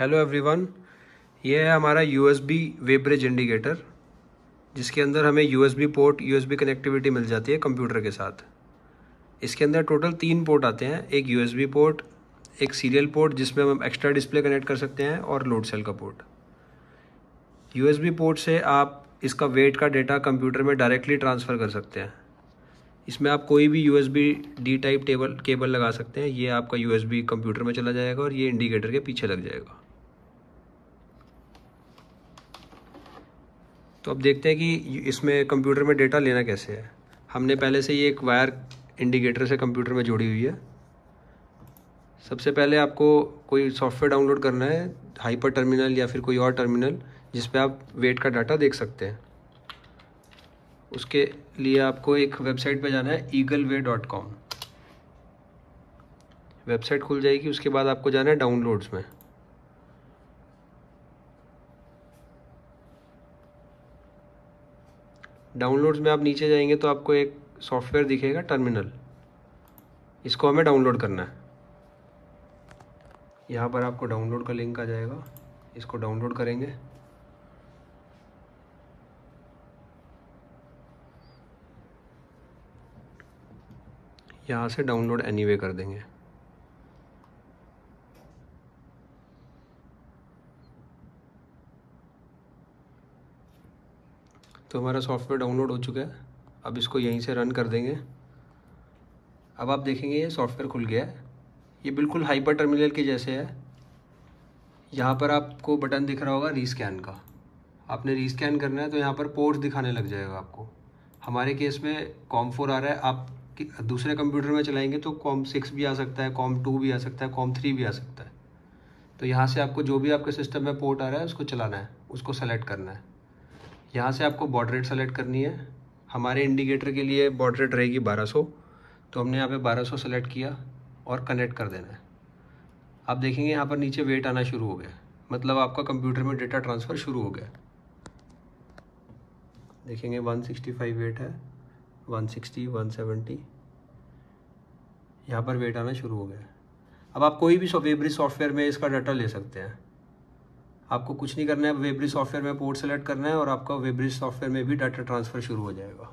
hello everyone ये है हमारा यू एस बी वेब्रिज इंडिकेटर जिसके अंदर हमें U S B port U S B connectivity मिल जाती है कंप्यूटर के साथ इसके अंदर टोटल तीन पोर्ट आते हैं एक यू एस बी पोर्ट एक सीरियल पोर्ट जिसमें हम एक्स्ट्रा डिस्प्ले कनेक्ट कर सकते हैं और लोड सेल का port U S B port से आप इसका वेट का डेटा कंप्यूटर में डायरेक्टली ट्रांसफ़र कर सकते हैं इसमें आप कोई भी U S B D type table cable लगा सकते हैं ये आपका यू एस बी कंप्यूटर में चला जाएगा और ये इंडिकेटर के पीछे लग जाएगा तो अब देखते हैं कि इसमें कंप्यूटर में डेटा लेना कैसे है हमने पहले से ही एक वायर इंडिकेटर से कंप्यूटर में जुड़ी हुई है सबसे पहले आपको कोई सॉफ्टवेयर डाउनलोड करना है हाइपर टर्मिनल या फिर कोई और टर्मिनल जिस पर आप वेट का डाटा देख सकते हैं उसके लिए आपको एक वेबसाइट पर जाना है Eagle Way dot com website खुल जाएगी उसके बाद आपको जाना है डाउनलोड्स में डाउनलोड्स में आप नीचे जाएंगे तो आपको एक सॉफ्टवेयर दिखेगा टर्मिनल इसको हमें डाउनलोड करना है यहाँ पर आपको डाउनलोड का लिंक आ जाएगा इसको डाउनलोड करेंगे यहाँ से डाउनलोड एनीवे anyway कर देंगे तो हमारा सॉफ्टवेयर डाउनलोड हो चुका है अब इसको यहीं से रन कर देंगे अब आप देखेंगे ये सॉफ्टवेयर खुल गया है ये बिल्कुल हाइपर टर्मिनल के जैसे है यहाँ पर आपको बटन दिख रहा होगा रीस्कैन का आपने रीस्कैन करना है तो यहाँ पर पोर्ट्स दिखाने लग जाएगा आपको हमारे केस में कॉम फोर आ रहा है आप दूसरे कंप्यूटर में चलाएंगे तो कॉम सिक्स भी आ सकता है कॉम टू भी आ सकता है कॉम थ्री भी आ सकता है तो यहाँ से आपको जो भी आपके सिस्टम में पोर्ट आ रहा है उसको चलाना है उसको सेलेक्ट करना है यहाँ से आपको बॉर्डर रेट सेलेक्ट करनी है हमारे इंडिकेटर के लिए बॉर्डर रेट रहेगी 1200 तो हमने यहाँ पे 1200 सेलेक्ट किया और कनेक्ट कर देना है आप देखेंगे यहाँ पर नीचे वेट आना शुरू हो गया मतलब आपका कंप्यूटर में डेटा ट्रांसफ़र शुरू हो गया देखेंगे 165 वेट है 160 170 यहाँ पर वेट आना शुरू हो गया अब आप कोई भी वेबरी सॉफ्टवेयर में इसका डाटा ले सकते हैं आपको कुछ नहीं करना है वेब्रिज सॉफ्टवेयर में पोर्ट सेलेक्ट करना है और आपका वेब्रिज सॉफ्टवेयर में भी डाटा ट्रांसफ़र शुरू हो जाएगा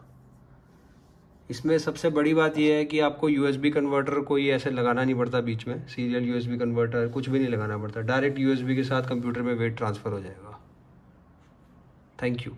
इसमें सबसे बड़ी बात यह है कि आपको यूएसबी कन्वर्टर कोई ऐसे लगाना नहीं पड़ता बीच में सीरियल यूएसबी कन्वर्टर कुछ भी नहीं लगाना पड़ता डायरेक्ट यूएसबी के साथ कंप्यूटर में वेट ट्रांसफ़र हो जाएगा थैंक यू